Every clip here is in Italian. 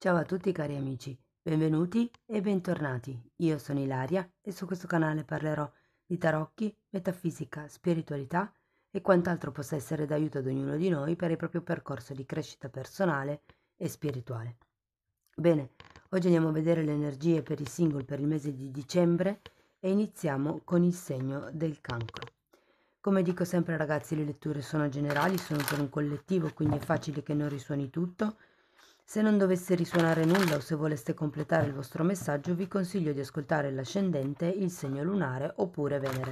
Ciao a tutti cari amici, benvenuti e bentornati. Io sono Ilaria e su questo canale parlerò di tarocchi, metafisica, spiritualità e quant'altro possa essere d'aiuto ad ognuno di noi per il proprio percorso di crescita personale e spirituale. Bene, oggi andiamo a vedere le energie per i single per il mese di dicembre e iniziamo con il segno del cancro. Come dico sempre ragazzi, le letture sono generali, sono per un collettivo, quindi è facile che non risuoni tutto se non dovesse risuonare nulla o se voleste completare il vostro messaggio, vi consiglio di ascoltare l'ascendente, il segno lunare oppure Venere.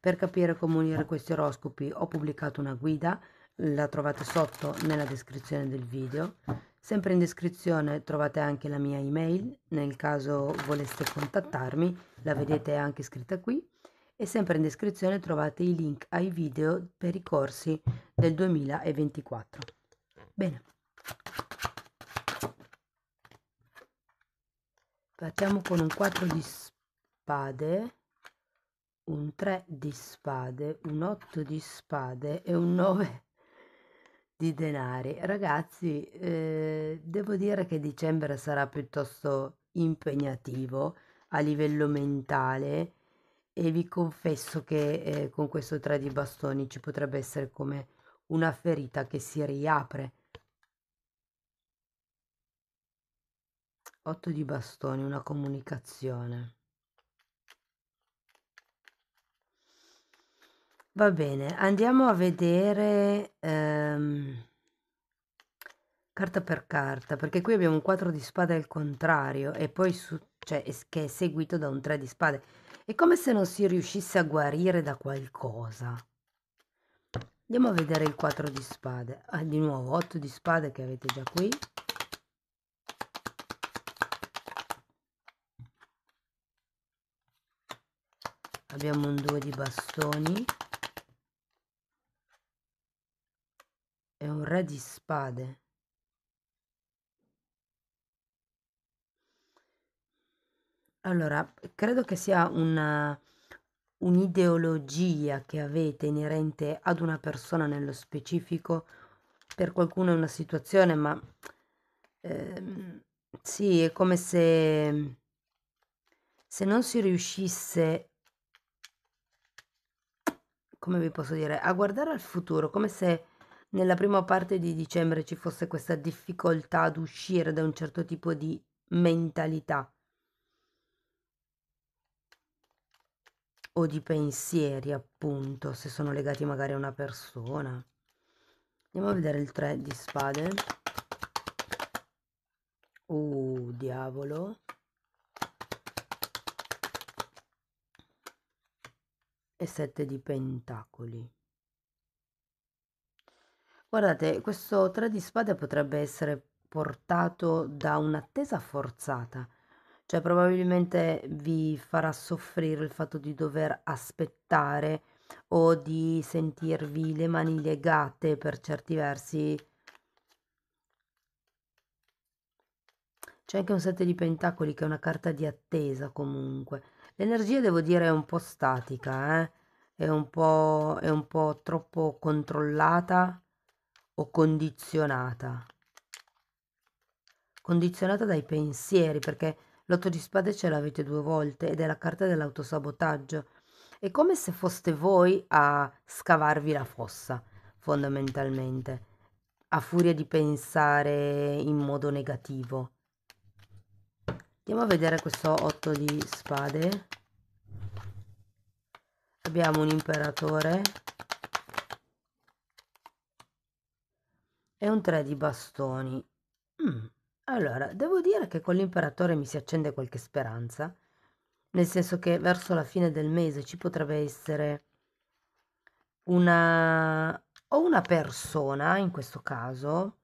Per capire come unire questi oroscopi ho pubblicato una guida, la trovate sotto nella descrizione del video. Sempre in descrizione trovate anche la mia email, nel caso voleste contattarmi, la vedete anche scritta qui. E sempre in descrizione trovate i link ai video per i corsi del 2024. Bene. partiamo con un 4 di spade un 3 di spade un 8 di spade e un 9 di denari ragazzi eh, devo dire che dicembre sarà piuttosto impegnativo a livello mentale e vi confesso che eh, con questo 3 di bastoni ci potrebbe essere come una ferita che si riapre 8 di bastoni, una comunicazione. Va bene, andiamo a vedere ehm, carta per carta, perché qui abbiamo un 4 di spade al contrario e poi su, cioè, che è seguito da un 3 di spade. È come se non si riuscisse a guarire da qualcosa. Andiamo a vedere il 4 di spade. Ah, di nuovo 8 di spade che avete già qui. abbiamo un due di bastoni e un re di spade allora credo che sia una un'ideologia che avete inerente ad una persona nello specifico per qualcuno è una situazione ma ehm, sì è come se se non si riuscisse come vi posso dire, a guardare al futuro, come se nella prima parte di dicembre ci fosse questa difficoltà ad uscire da un certo tipo di mentalità o di pensieri, appunto, se sono legati magari a una persona. Andiamo a vedere il 3 di spade. Oh, diavolo. e 7 di pentacoli. Guardate, questo 3 di spade potrebbe essere portato da un'attesa forzata, cioè probabilmente vi farà soffrire il fatto di dover aspettare o di sentirvi le mani legate per certi versi. C'è anche un sette di pentacoli che è una carta di attesa comunque, L'energia devo dire è un po' statica, eh? è, un po', è un po' troppo controllata o condizionata. Condizionata dai pensieri, perché l'otto di spade ce l'avete due volte ed è la carta dell'autosabotaggio. È come se foste voi a scavarvi la fossa, fondamentalmente, a furia di pensare in modo negativo. Andiamo a vedere questo otto di spade abbiamo un imperatore e un 3 di bastoni. Mm. Allora, devo dire che con l'imperatore mi si accende qualche speranza, nel senso che verso la fine del mese ci potrebbe essere una o una persona, in questo caso,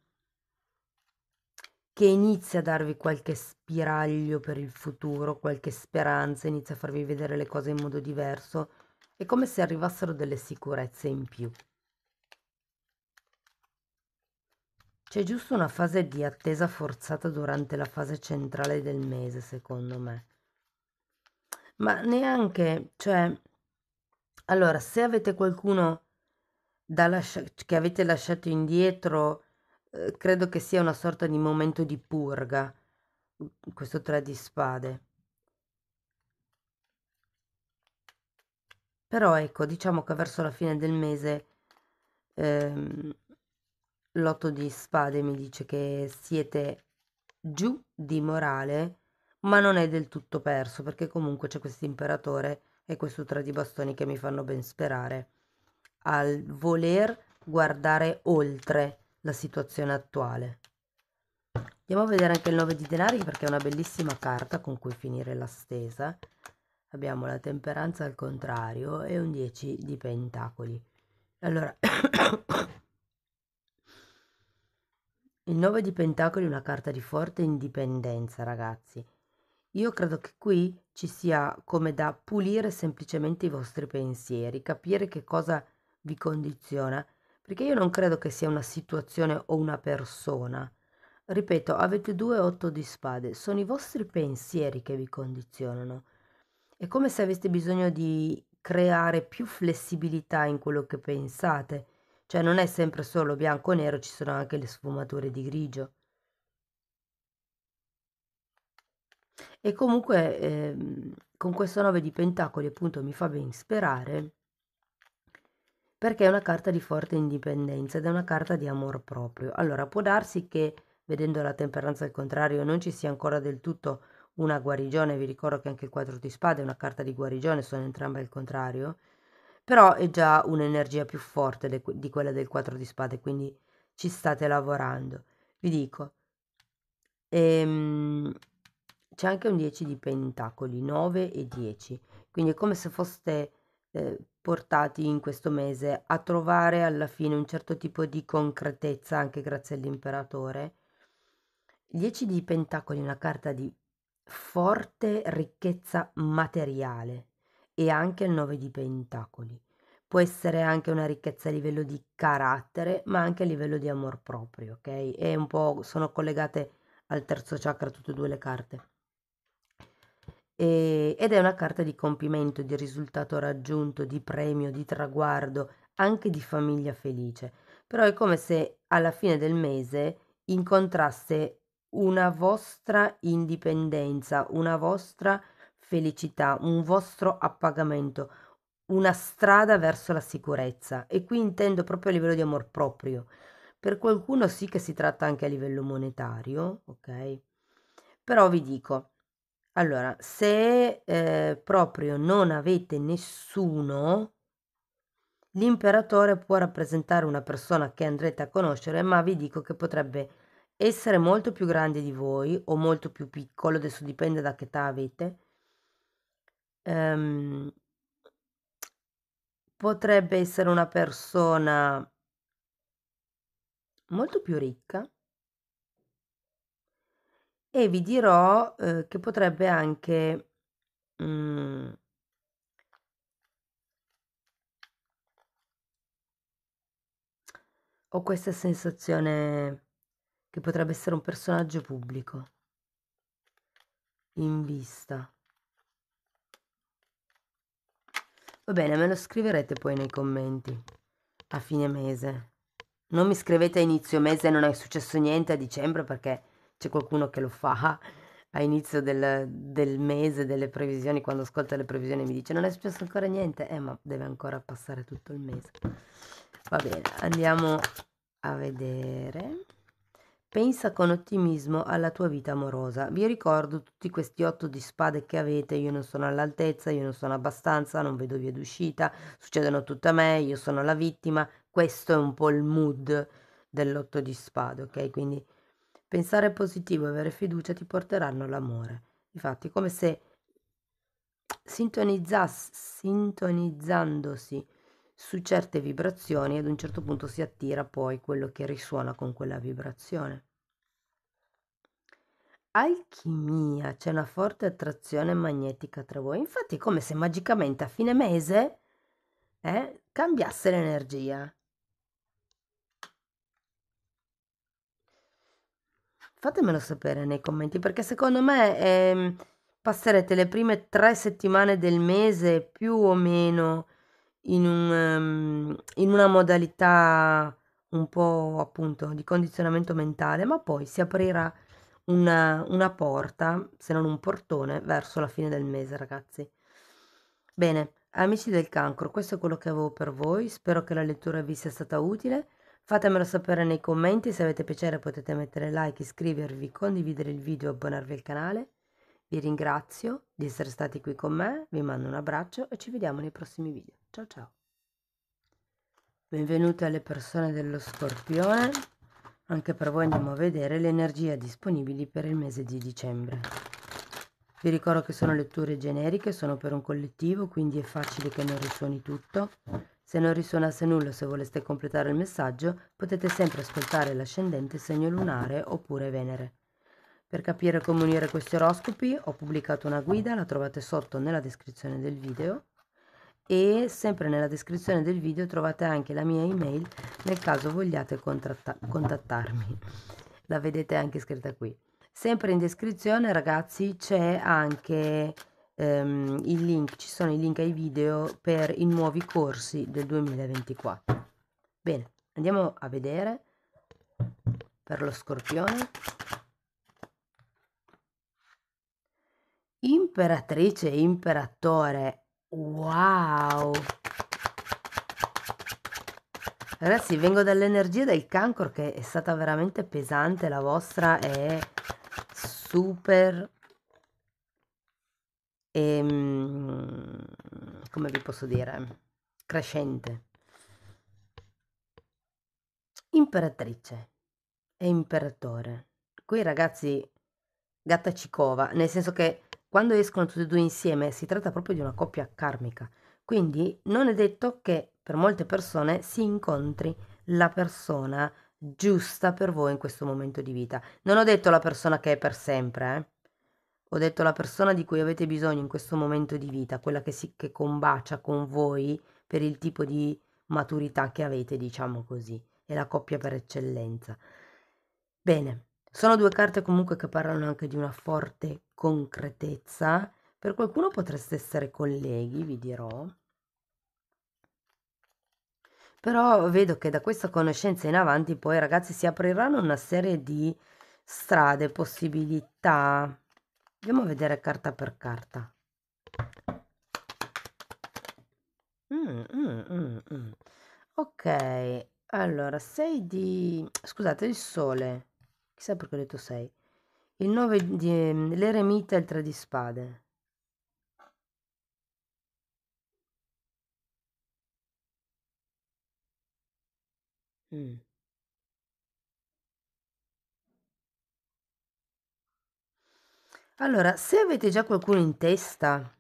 che inizia a darvi qualche spiraglio per il futuro, qualche speranza, inizia a farvi vedere le cose in modo diverso è come se arrivassero delle sicurezze in più. C'è giusto una fase di attesa forzata durante la fase centrale del mese, secondo me. Ma neanche, cioè, allora, se avete qualcuno lascia- che avete lasciato indietro, eh, credo che sia una sorta di momento di purga, questo tre di spade. Però ecco, diciamo che verso la fine del mese ehm, l'otto di spade mi dice che siete giù di morale, ma non è del tutto perso, perché comunque c'è questo imperatore e questo tre di bastoni che mi fanno ben sperare al voler guardare oltre la situazione attuale. Andiamo a vedere anche il 9 di denari perché è una bellissima carta con cui finire la stesa abbiamo la temperanza al contrario e un 10 di pentacoli. Allora, il 9 di pentacoli è una carta di forte indipendenza, ragazzi. Io credo che qui ci sia come da pulire semplicemente i vostri pensieri, capire che cosa vi condiziona, perché io non credo che sia una situazione o una persona. Ripeto, avete due otto di spade, sono i vostri pensieri che vi condizionano è come se aveste bisogno di creare più flessibilità in quello che pensate, cioè non è sempre solo bianco e nero, ci sono anche le sfumature di grigio. E comunque eh, con questo 9 di pentacoli appunto mi fa ben sperare perché è una carta di forte indipendenza ed è una carta di amor proprio. Allora può darsi che vedendo la temperanza al contrario non ci sia ancora del tutto una guarigione, vi ricordo che anche il quadro di spade è una carta di guarigione sono entrambe il contrario, però è già un'energia più forte de, di quella del quadro di spade, quindi ci state lavorando. Vi dico, ehm, c'è anche un 10 di pentacoli, 9 e 10, quindi è come se foste eh, portati in questo mese a trovare alla fine un certo tipo di concretezza anche grazie all'imperatore. 10 di pentacoli, una carta di forte ricchezza materiale e anche il 9 di Pentacoli. Può essere anche una ricchezza a livello di carattere, ma anche a livello di amor proprio, ok? E un po' sono collegate al terzo chakra tutte e due le carte. E, ed è una carta di compimento, di risultato raggiunto, di premio, di traguardo, anche di famiglia felice. Però è come se alla fine del mese incontrasse una vostra indipendenza, una vostra felicità, un vostro appagamento, una strada verso la sicurezza. E qui intendo proprio a livello di amor proprio. Per qualcuno sì che si tratta anche a livello monetario, ok? Però vi dico, allora, se eh, proprio non avete nessuno, l'imperatore può rappresentare una persona che andrete a conoscere, ma vi dico che potrebbe essere molto più grande di voi o molto più piccolo, adesso dipende da che età avete, ehm, potrebbe essere una persona molto più ricca e vi dirò eh, che potrebbe anche mm, ho questa sensazione che potrebbe essere un personaggio pubblico. In vista. Va bene, me lo scriverete poi nei commenti a fine mese. Non mi scrivete a inizio mese, non è successo niente a dicembre perché c'è qualcuno che lo fa a inizio del, del, mese delle previsioni, quando ascolta le previsioni mi dice non è successo ancora niente, eh ma deve ancora passare tutto il mese. Va bene, andiamo a vedere. Pensa con ottimismo alla tua vita amorosa. Vi ricordo tutti questi otto di spade che avete, io non sono all'altezza, io non sono abbastanza, non vedo via d'uscita, succedono tutte a me, io sono la vittima. Questo è un po' il mood dell'otto di spade, ok? Quindi pensare positivo e avere fiducia ti porteranno l'amore. Infatti, come se sintonizzandosi su certe vibrazioni ad un certo punto si attira poi quello che risuona con quella vibrazione alchimia, c'è una forte attrazione magnetica tra voi. Infatti è come se magicamente a fine mese eh, cambiasse l'energia. Fatemelo sapere nei commenti perché secondo me eh, passerete le prime tre settimane del mese più o meno in, un, um, in una modalità un po' appunto di condizionamento mentale, ma poi si aprirà una, una porta, se non un portone, verso la fine del mese, ragazzi. Bene, amici del cancro, questo è quello che avevo per voi. Spero che la lettura vi sia stata utile. Fatemelo sapere nei commenti, se avete piacere potete mettere like, iscrivervi, condividere il video e abbonarvi al canale. Vi ringrazio di essere stati qui con me, vi mando un abbraccio e ci vediamo nei prossimi video. Ciao ciao! Benvenuti alle persone dello scorpione. Anche per voi andiamo a vedere le energie disponibili per il mese di dicembre. Vi ricordo che sono letture generiche, sono per un collettivo, quindi è facile che non risuoni tutto. Se non risuonasse nulla, se voleste completare il messaggio, potete sempre ascoltare l'ascendente segno lunare oppure Venere. Per capire come unire questi oroscopi ho pubblicato una guida, la trovate sotto nella descrizione del video e sempre nella descrizione del video trovate anche la mia email nel caso vogliate contattarmi. La vedete anche scritta qui. Sempre in descrizione ragazzi c'è anche ehm, il link, ci sono i link ai video per i nuovi corsi del 2024. Bene, andiamo a vedere per lo scorpione. Imperatrice e imperatore Wow! Ragazzi, vengo dall'energia del cancro che è stata veramente pesante, la vostra è super... E, ehm, come vi posso dire? Crescente. Imperatrice e imperatore. Qui ragazzi, gatta cicova, nel senso che quando escono tutti e due insieme si tratta proprio di una coppia karmica. Quindi non è detto che per molte persone si incontri la persona giusta per voi in questo momento di vita. Non ho detto la persona che è per sempre, eh? ho detto la persona di cui avete bisogno in questo momento di vita, quella che, si, che combacia con voi per il tipo di maturità che avete, diciamo così, è la coppia per eccellenza. Bene, sono due carte comunque che parlano anche di una forte concretezza. Per qualcuno potreste essere colleghi, vi dirò. Però vedo che da questa conoscenza in avanti poi ragazzi si apriranno una serie di strade, possibilità. Andiamo a vedere carta per carta. Mm, mm, mm, mm. ok, allora sei di... scusate, il sole. Chissà perché ho detto 6. Il 9 di ehm, l'eremita e il 3 di spade. Mm. Allora, se avete già qualcuno in testa,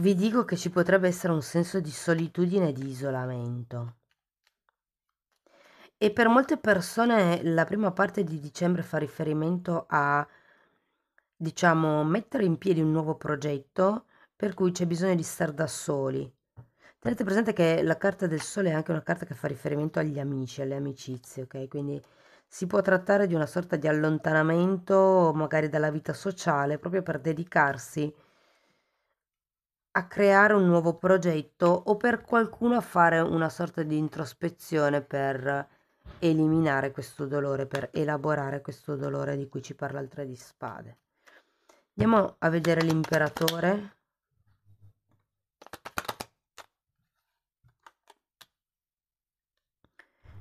vi dico che ci potrebbe essere un senso di solitudine e di isolamento. E per molte persone la prima parte di dicembre fa riferimento a, diciamo, mettere in piedi un nuovo progetto per cui c'è bisogno di stare da soli. Tenete presente che la carta del sole è anche una carta che fa riferimento agli amici, alle amicizie, ok? Quindi si può trattare di una sorta di allontanamento magari dalla vita sociale proprio per dedicarsi a creare un nuovo progetto o per qualcuno a fare una sorta di introspezione per eliminare questo dolore, per elaborare questo dolore di cui ci parla il 3 di spade. Andiamo a vedere l'imperatore.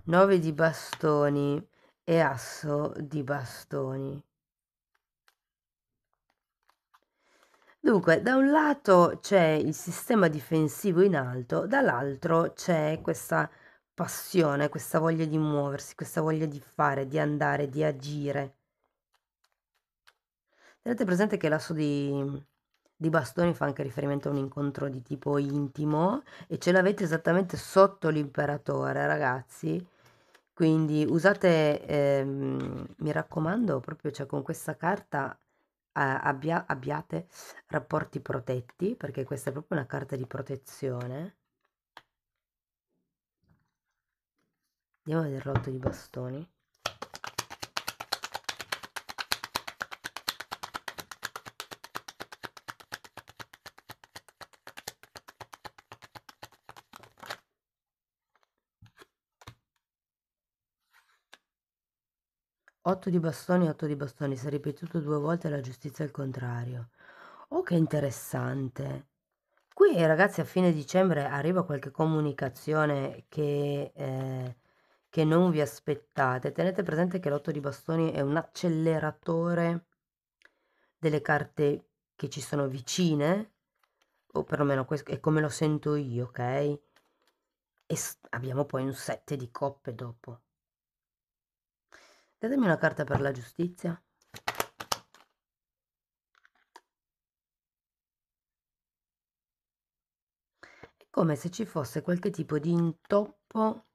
Nove di bastoni e asso di bastoni. Dunque, da un lato c'è il sistema difensivo in alto, dall'altro c'è questa passione, questa voglia di muoversi, questa voglia di fare, di andare, di agire. Tenete presente che l'asso di, di bastoni fa anche riferimento a un incontro di tipo intimo e ce l'avete esattamente sotto l'imperatore, ragazzi. Quindi usate, ehm, mi raccomando, proprio cioè, con questa carta eh, abbia, abbiate rapporti protetti, perché questa è proprio una carta di protezione. Andiamo a vedere il di bastoni. Otto di bastoni, otto di bastoni, si è ripetuto due volte la giustizia al contrario. Oh, che interessante. Qui ragazzi a fine dicembre arriva qualche comunicazione che eh, che non vi aspettate. Tenete presente che l'otto di bastoni è un acceleratore delle carte che ci sono vicine, o perlomeno è come lo sento io, ok? E abbiamo poi un 7 di coppe dopo. Datemi una carta per la giustizia. come se ci fosse qualche tipo di intoppo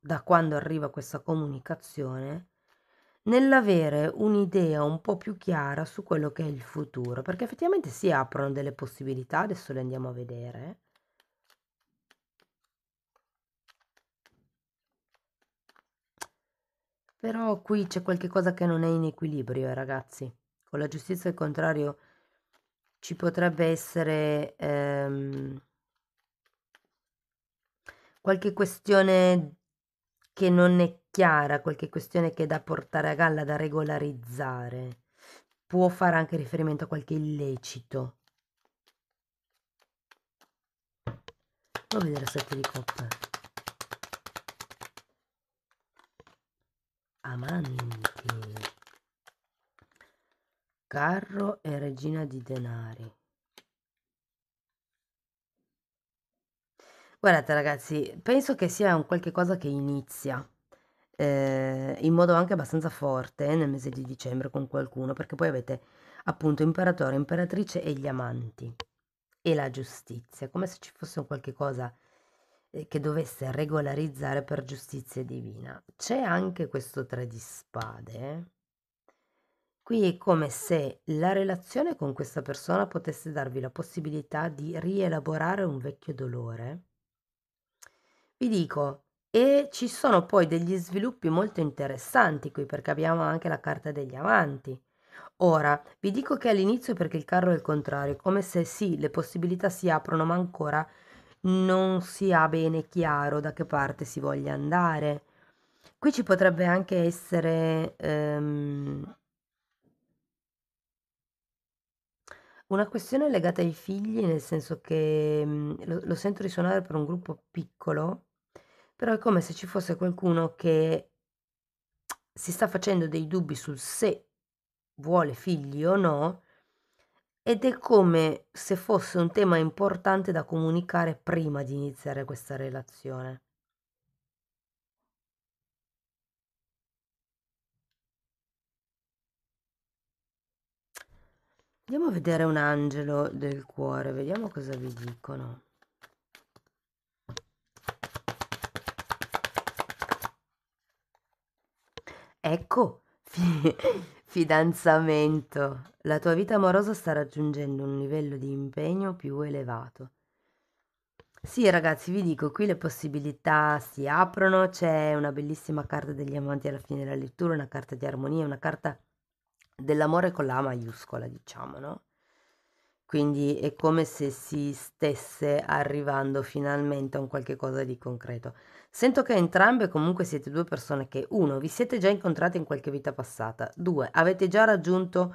da quando arriva questa comunicazione nell'avere un'idea un po' più chiara su quello che è il futuro, perché effettivamente si aprono delle possibilità, adesso le andiamo a vedere. Però qui c'è qualche cosa che non è in equilibrio, eh, ragazzi. Con la giustizia al contrario ci potrebbe essere ehm, qualche questione che non è chiara, qualche questione che è da portare a galla, da regolarizzare. Può fare anche riferimento a qualche illecito. Andiamo a vedere sette di coppe. Amanti. Carro e regina di denari. Guardate ragazzi, penso che sia un qualche cosa che inizia eh, in modo anche abbastanza forte eh, nel mese di dicembre con qualcuno, perché poi avete appunto imperatore, imperatrice e gli amanti e la giustizia, come se ci fosse un qualche cosa eh, che dovesse regolarizzare per giustizia divina. C'è anche questo tre di spade. Eh? Qui è come se la relazione con questa persona potesse darvi la possibilità di rielaborare un vecchio dolore vi dico, e ci sono poi degli sviluppi molto interessanti qui perché abbiamo anche la carta degli amanti. Ora, vi dico che all'inizio perché il carro è il contrario, come se sì, le possibilità si aprono, ma ancora non si ha bene chiaro da che parte si voglia andare. Qui ci potrebbe anche essere ehm, una questione legata ai figli, nel senso che mhmm, lo, lo sento risuonare per un gruppo piccolo però è come se ci fosse qualcuno che si sta facendo dei dubbi sul se vuole figli o no ed è come se fosse un tema importante da comunicare prima di iniziare questa relazione. Andiamo a vedere un angelo del cuore, vediamo cosa vi dicono. Ecco, fi- fidanzamento. La tua vita amorosa sta raggiungendo un livello di impegno più elevato. Sì, ragazzi, vi dico, qui le possibilità si aprono, c'è una bellissima carta degli amanti alla fine della lettura, una carta di armonia, una carta dell'amore con la maiuscola, diciamo, no? quindi è come se si stesse arrivando finalmente a un qualche cosa di concreto. Sento che entrambe comunque siete due persone che, uno, vi siete già incontrate in qualche vita passata, due, avete già raggiunto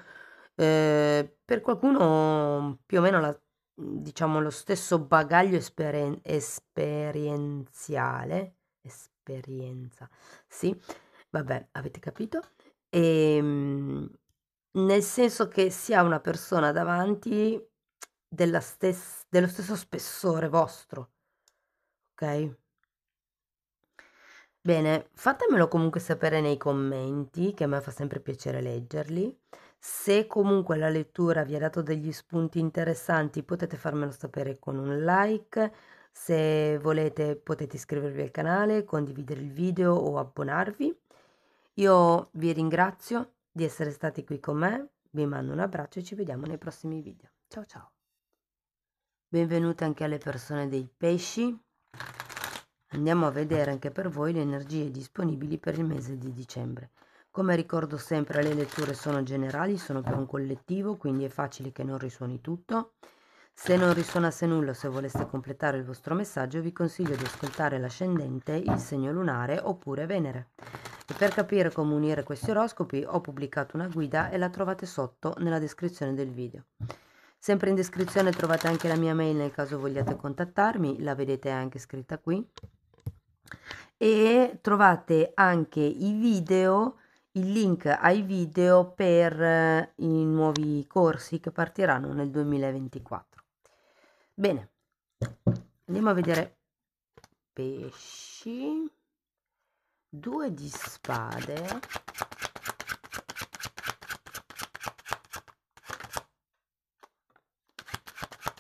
eh, per qualcuno più o meno la, diciamo, lo stesso bagaglio esperien- esperienziale, esperienza, sì, vabbè, avete capito? E, ehm, nel senso che si ha una persona davanti della stes- dello stesso spessore vostro, ok? Bene, fatemelo comunque sapere nei commenti, che a me fa sempre piacere leggerli. Se comunque la lettura vi ha dato degli spunti interessanti, potete farmelo sapere con un like. Se volete potete iscrivervi al canale, condividere il video o abbonarvi. Io vi ringrazio di essere stati qui con me, vi mando un abbraccio e ci vediamo nei prossimi video. Ciao ciao! Benvenute anche alle persone dei pesci. Andiamo a vedere anche per voi le energie disponibili per il mese di dicembre. Come ricordo sempre le letture sono generali, sono per un collettivo, quindi è facile che non risuoni tutto. Se non risuonasse nulla se voleste completare il vostro messaggio vi consiglio di ascoltare l'ascendente, il segno lunare oppure Venere. E esatto, per capire come unire questi oroscopi ho pubblicato una guida e la trovate sotto nella descrizione del video. Sempre in descrizione trovate anche la mia mail nel caso vogliate contattarmi, la vedete anche scritta qui. E trovate anche i video, il link ai video per eh, i nuovi corsi che partiranno nel 2024. Bene, andiamo a vedere pesci. 2 di spade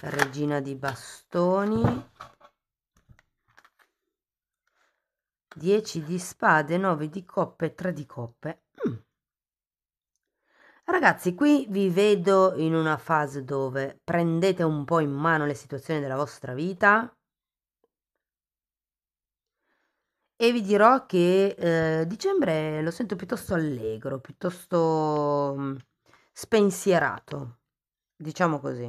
regina di bastoni 10 di spade 9 di coppe 3 di coppe mm. ragazzi qui vi vedo in una fase dove prendete un po' in mano le situazioni della vostra vita E vi dirò che, ehm, dicembre lo sento piuttosto allegro, piuttosto, mm, spensierato, diciamo così.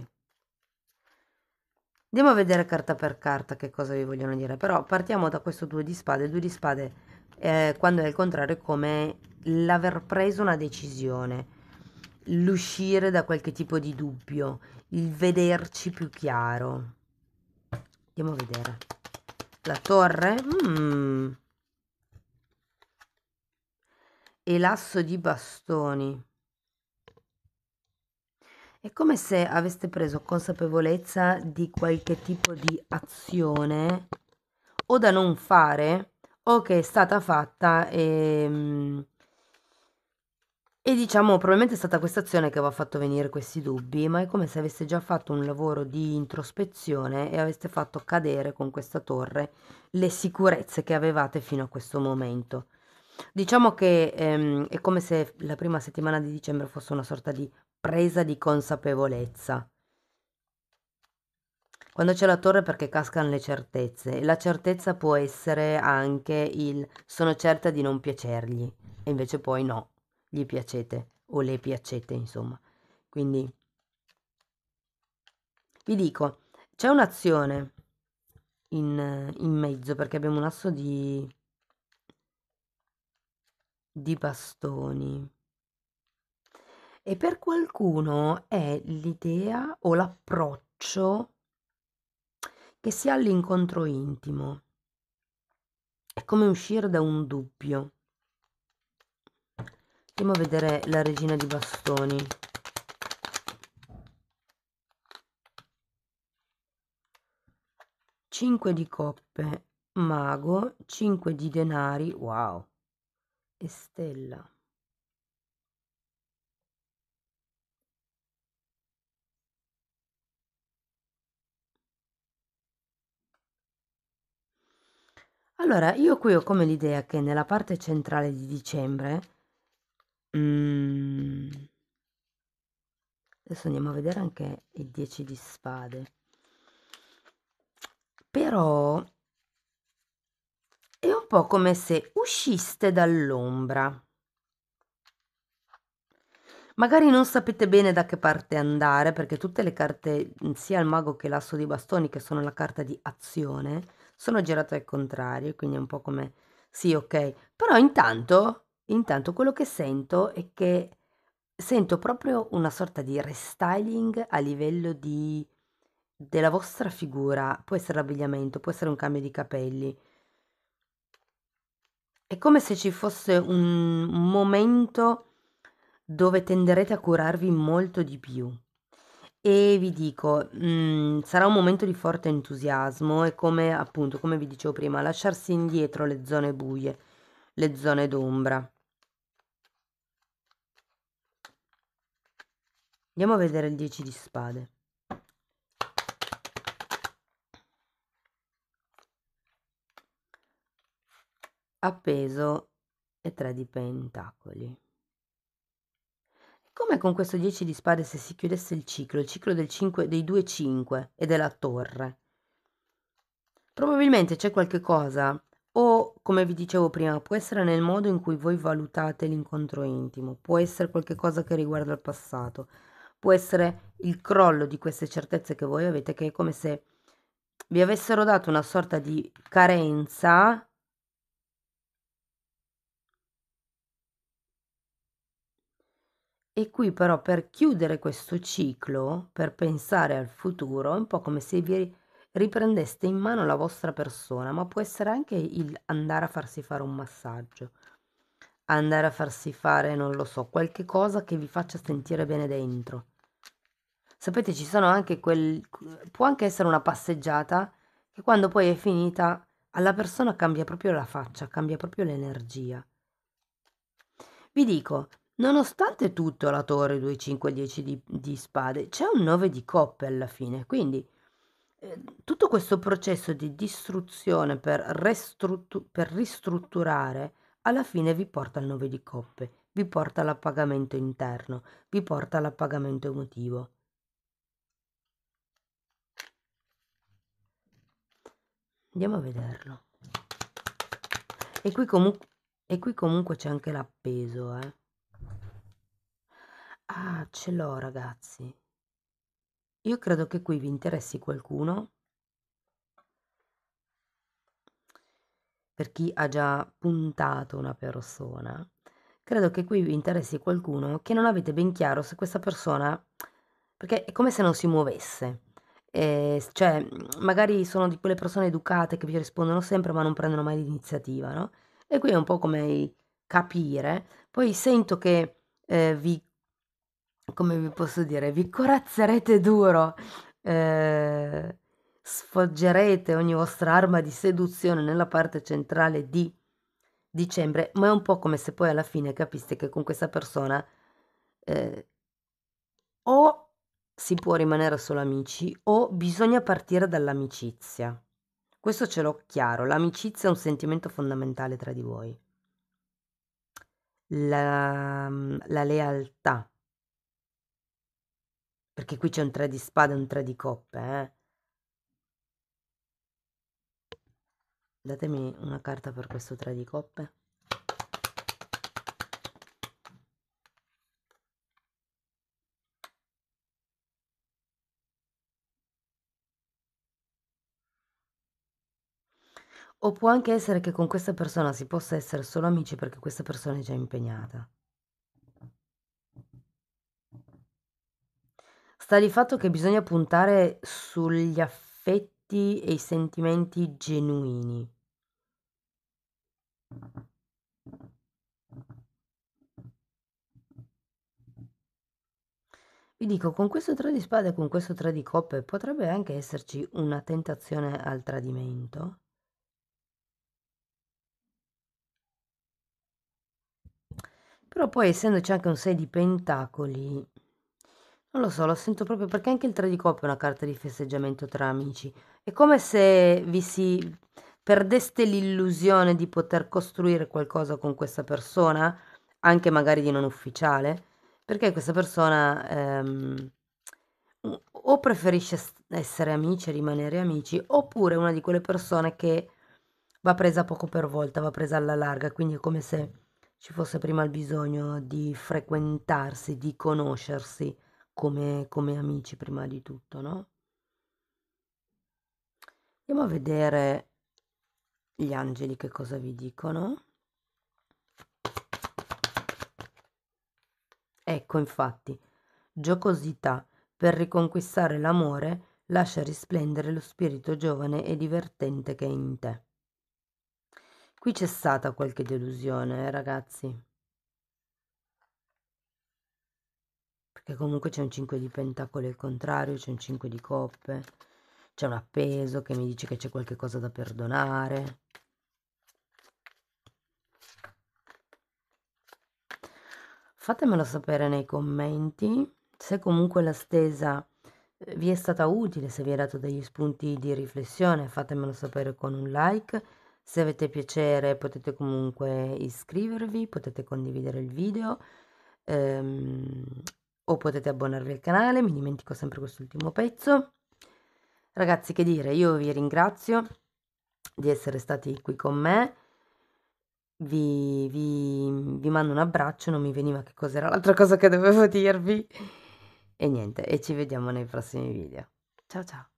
Andiamo a vedere carta per carta che cosa vi vogliono dire, però partiamo da questo due di spade. Il 2 di spade, ehm, quando è al contrario è come l'aver preso una decisione, l'uscire da qualche tipo di dubbio, il vederci più chiaro. Andiamo a vedere la torre mm. e l'asso di bastoni. È come se aveste preso consapevolezza di qualche tipo di azione o da non fare o che è stata fatta e ehm, e diciamo, probabilmente è stata questa azione che vi ha fatto venire questi dubbi, ma è come se aveste già fatto un lavoro di introspezione e aveste fatto cadere con questa torre le sicurezze che avevate fino a questo momento. Diciamo che ehm, è come se la prima settimana di dicembre fosse una sorta di presa di consapevolezza. Quando c'è la torre perché cascano le certezze, la certezza può essere anche il sono certa di non piacergli, e invece poi no, gli piacete o le piacete, insomma. Quindi vi dico, c'è un'azione in, in mezzo perché abbiamo un asso di, di bastoni. E per qualcuno è l'idea o l'approccio che si ha all'incontro intimo. È come uscire da un dubbio. Andiamo a vedere la regina di bastoni. Cinque di coppe, mago, cinque di denari, wow, e stella. Allora, io qui ho come l'idea che nella parte centrale di dicembre Mm. Adesso andiamo a vedere anche il 10 di spade. Però è un po' come se usciste dall'ombra. Magari non sapete bene da che parte andare, perché tutte le carte, sia il mago che l'asso di bastoni, che sono la carta di azione, sono girate al contrario, quindi è un po' come... Sì, ok, però intanto Intanto quello che sento è che sento proprio una sorta di restyling a livello di, della vostra figura, può essere l'abbigliamento, può essere un cambio di capelli. È come se ci fosse un momento dove tenderete a curarvi molto di più. E vi dico, mh, mhmm, sarà un momento di forte entusiasmo e come appunto, come vi dicevo prima, lasciarsi indietro le zone buie, le zone d'ombra. Andiamo a vedere il 10 di spade. Appeso e 3 di pentacoli. Come con questo 10 di spade se si chiudesse il ciclo, il ciclo 5, dei due 5 e della torre. Probabilmente c'è qualche cosa, o come vi dicevo prima, può essere nel modo in cui voi valutate l'incontro intimo, può essere qualche cosa che riguarda il passato, può essere il crollo di queste certezze che voi avete, che è come se vi avessero dato una sorta di carenza E qui però per chiudere questo ciclo, per pensare al futuro, è un po' come se vi riprendeste in mano la vostra persona, ma può essere anche il andare a farsi fare un massaggio, andare a farsi fare, non lo so, qualche cosa che vi faccia sentire bene dentro. Sapete, ci sono anche quel... può anche essere una passeggiata che quando poi è finita alla persona cambia proprio la faccia, cambia proprio l'energia. Vi dico, nonostante tutto la torre 2, 5, 10 di, di spade, c'è un 9 di coppe alla fine, quindi eh, tutto questo processo di distruzione per, restruttu- per ristrutturare alla fine vi porta al 9 di coppe, vi porta all'appagamento interno, vi porta all'appagamento emotivo. Andiamo a vederlo. E qui, e qui comunque c'è anche l'appeso, eh. Ah, ce l'ho ragazzi. Io credo che qui vi interessi qualcuno. Per chi ha già puntato una persona, credo che qui vi interessi qualcuno che non avete ben chiaro se questa persona... Perché è come se non si muovesse. Eh, cioè, mhmm, magari sono di quelle persone educate che vi rispondono sempre ma non prendono mai l'iniziativa, no? E qui è un po' come capire. Poi sento che eh, vi, come vi posso dire, vi corazzerete duro, eh, sfoggerete ogni vostra arma di seduzione nella parte centrale di dicembre, ma è un po' come se poi alla fine capiste che con questa persona eh, o si può rimanere solo amici o bisogna partire dall'amicizia. Questo ce l'ho chiaro, l'amicizia è un sentimento fondamentale tra di voi. La, mm, la lealtà, perché qui c'è un tre di spade e un tre di coppe. Eh? Datemi una carta per questo tre di coppe. O può anche essere che con questa persona si possa essere solo amici perché questa persona è già impegnata. Sta di fatto che bisogna puntare sugli affetti e i sentimenti genuini. Vi dico, con questo 3 di spade e con questo 3 di coppe potrebbe anche esserci una tentazione al tradimento. Però poi essendoci anche un 6 di pentacoli, non lo so, lo sento proprio perché anche il 3 di coppia è una carta di festeggiamento tra amici. È come se vi si perdeste l'illusione di poter costruire qualcosa con questa persona, anche magari di non ufficiale, perché questa persona ehm, o preferisce essere amici e rimanere amici, oppure è una di quelle persone che va presa poco per volta, va presa alla larga, quindi è come se ci fosse prima il bisogno di frequentarsi, di conoscersi come, come amici prima di tutto, no? Andiamo a vedere gli angeli che cosa vi dicono. Ecco infatti, giocosità per riconquistare l'amore lascia risplendere lo spirito giovane e divertente che è in te. Qui c'è stata qualche delusione, eh, ragazzi. Perché comunque c'è un 5 di pentacoli al contrario, c'è un 5 di coppe, c'è un appeso che mi dice che c'è qualche cosa da perdonare. Fatemelo sapere nei commenti se comunque la stesa eh, vi è stata utile, se vi ha dato degli spunti di riflessione, fatemelo sapere con un like se avete piacere potete comunque iscrivervi, potete condividere il video ehm, o potete abbonarvi al canale, mi dimentico sempre quest'ultimo pezzo. Ragazzi, che dire, io vi ringrazio di essere stati qui con me. Vi, vi, vi mando un abbraccio, non mi veniva che cos'era l'altra cosa che dovevo dirvi. E niente, e ci vediamo nei prossimi video. Ciao ciao!